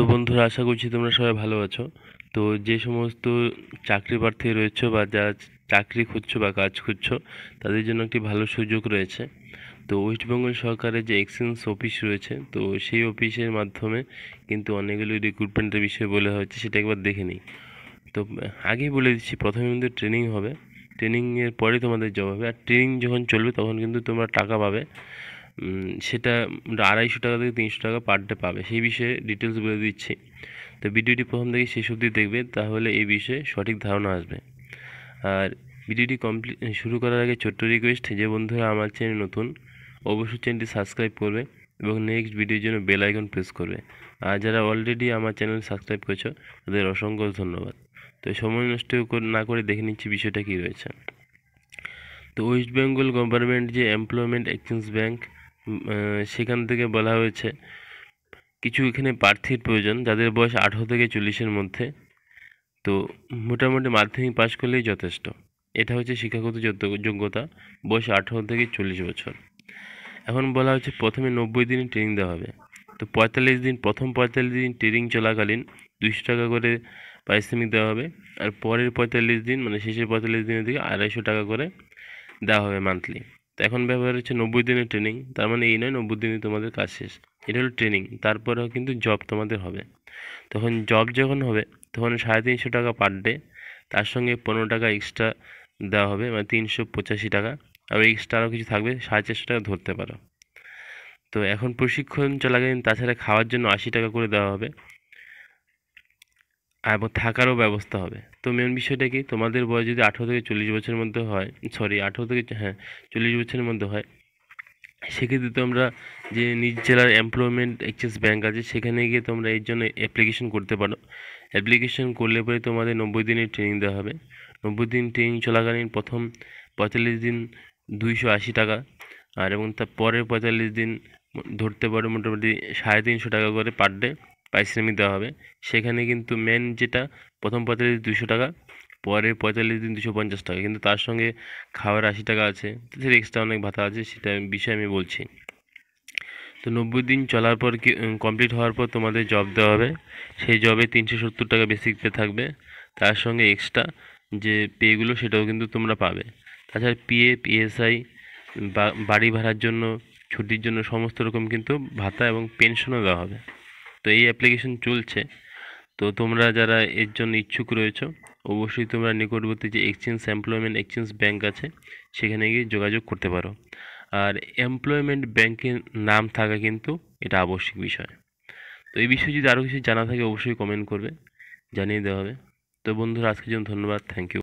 তো বন্ধুরা আশা করছি তোমরা সবাই ভালো আছো তো যে সমস্ত চাকরি প্রার্থী রয়েছে বা যারা চাকরি খুঁজছো বা কাজ খুঁজছো তাদের জন্য একটি ভালো সুযোগ রয়েছে তো ওয়েস্টবেঙ্গল সরকারের যে এক্সচেঞ্জ অফিস রয়েছে তো সেই অফিসের মাধ্যমে কিন্তু অনেকগুলো রিক্রুটমেন্টের বিষয়ে বলে হয়েছে সেটা একবার দেখে নিই তো আগেই বলে দিচ্ছি প্রথমে কিন্তু ট্রেনিং হবে ট্রেনিংয়ের পরে তোমাদের জব হবে আর ট্রেনিং যখন চলবে তখন কিন্তু তোমরা টাকা পাবে সেটা আড়াইশো টাকা থেকে তিনশো টাকা পার ডে পাবে সেই বিষয়ে ডিটেলস বলে দিচ্ছি তো ভিডিওটি প্রথম থেকে শেষ অবধি দেখবে তাহলে এই বিষয়ে সঠিক ধারণা আসবে আর ভিডিওটি কমপ্লিট শুরু করার আগে ছোট্ট রিকোয়েস্ট যে বন্ধুরা আমার চ্যানেল নতুন অবশ্যই চ্যানেলটি সাবস্ক্রাইব করবে এবং নেক্সট ভিডিওর জন্য বেল আইকন প্রেস করবে আর যারা অলরেডি আমার চ্যানেল সাবস্ক্রাইব করেছো তাদের অসংখ্য ধন্যবাদ তো সময় নষ্ট না করে দেখে নিচ্ছি বিষয়টা কী রয়েছে তো ওয়েস্ট বেঙ্গল গভর্নমেন্ট যে এমপ্লয়মেন্ট এক্সচেঞ্জ ব্যাঙ্ক সেখান থেকে বলা হয়েছে কিছু এখানে প্রার্থীর প্রয়োজন যাদের বয়স আঠেরো থেকে চল্লিশের মধ্যে তো মোটামুটি মাধ্যমিক পাশ করলেই যথেষ্ট এটা হচ্ছে শিক্ষাগত যোগ্যতা বয়স আঠেরো থেকে চল্লিশ বছর এখন বলা হচ্ছে প্রথমে নব্বই দিন ট্রেনিং দেওয়া হবে তো পঁয়তাল্লিশ দিন প্রথম পঁয়তাল্লিশ দিন ট্রেনিং চলাকালীন দুইশো টাকা করে পারিশ্রমিক দেওয়া হবে আর পরের পঁয়তাল্লিশ দিন মানে শেষের পঁয়তাল্লিশ দিনের দিকে আড়াইশো টাকা করে দেওয়া হবে মান্থলি তো এখন ব্যবহার হচ্ছে নব্বই দিনের ট্রেনিং তার মানে এই নয় নব্বই দিনে তোমাদের কাজ শেষ এটা হলো ট্রেনিং তারপরেও কিন্তু জব তোমাদের হবে তখন জব যখন হবে তখন সাড়ে তিনশো টাকা পার ডে তার সঙ্গে পনেরো টাকা এক্সট্রা দেওয়া হবে মানে তিনশো পঁচাশি টাকা আর এক্সট্রা আরও কিছু থাকবে সাড়ে চারশো টাকা ধরতে পারো তো এখন প্রশিক্ষণ চলাকালীন তাছাড়া খাওয়ার জন্য আশি টাকা করে দেওয়া হবে আর থাকারও ব্যবস্থা হবে তো মেন বিষয়টা কি তোমাদের বয়স যদি আঠেরো থেকে চল্লিশ বছরের মধ্যে হয় সরি আঠেরো থেকে হ্যাঁ চল্লিশ বছরের মধ্যে হয় সেক্ষেত্রে তোমরা যে নিজ জেলার এমপ্লয়মেন্ট এক্সচেঞ্জ ব্যাঙ্ক আছে সেখানে গিয়ে তোমরা এর জন্য অ্যাপ্লিকেশন করতে পারো অ্যাপ্লিকেশন করলে পরে তোমাদের নব্বই দিনের ট্রেনিং দেওয়া হবে নব্বই দিন ট্রেনিং চলাকালীন প্রথম পঁয়তাল্লিশ দিন দুইশো আশি টাকা আর এবং তার পরের পঁয়তাল্লিশ দিন ধরতে পারো মোটামুটি সাড়ে তিনশো টাকা করে পার ডে পারিশ্রমিক দেওয়া হবে সেখানে কিন্তু মেন যেটা প্রথম পঁয়তাল্লিশ দুশো টাকা পরের পঁয়তাল্লিশ দিন দুশো পঞ্চাশ টাকা কিন্তু তার সঙ্গে খাওয়ার আশি টাকা আছে তাদের এক্সট্রা অনেক ভাতা আছে সেটা বিষয়ে আমি বলছি তো নব্বই দিন চলার পর কি কমপ্লিট হওয়ার পর তোমাদের জব দেওয়া হবে সেই জবে তিনশো সত্তর টাকা বেসিক পে থাকবে তার সঙ্গে এক্সট্রা যে পেগুলো সেটাও কিন্তু তোমরা পাবে তাছাড়া পিএ পিএসআই বাড়ি ভাড়ার জন্য ছুটির জন্য সমস্ত রকম কিন্তু ভাতা এবং পেনশনও দেওয়া হবে তো এই অ্যাপ্লিকেশন চলছে তো তোমরা যারা এর জন্য ইচ্ছুক রয়েছ অবশ্যই তোমরা নিকটবর্তী যে এক্সচেঞ্জ এমপ্লয়মেন্ট এক্সচেঞ্জ ব্যাঙ্ক আছে সেখানে গিয়ে যোগাযোগ করতে পারো আর এমপ্লয়মেন্ট ব্যাংকের নাম থাকা কিন্তু এটা আবশ্যিক বিষয় তো এই বিষয়ে যদি আরও কিছু জানা থাকে অবশ্যই কমেন্ট করবে জানিয়ে দেওয়া হবে তো বন্ধুরা আজকের জন্য ধন্যবাদ থ্যাংক ইউ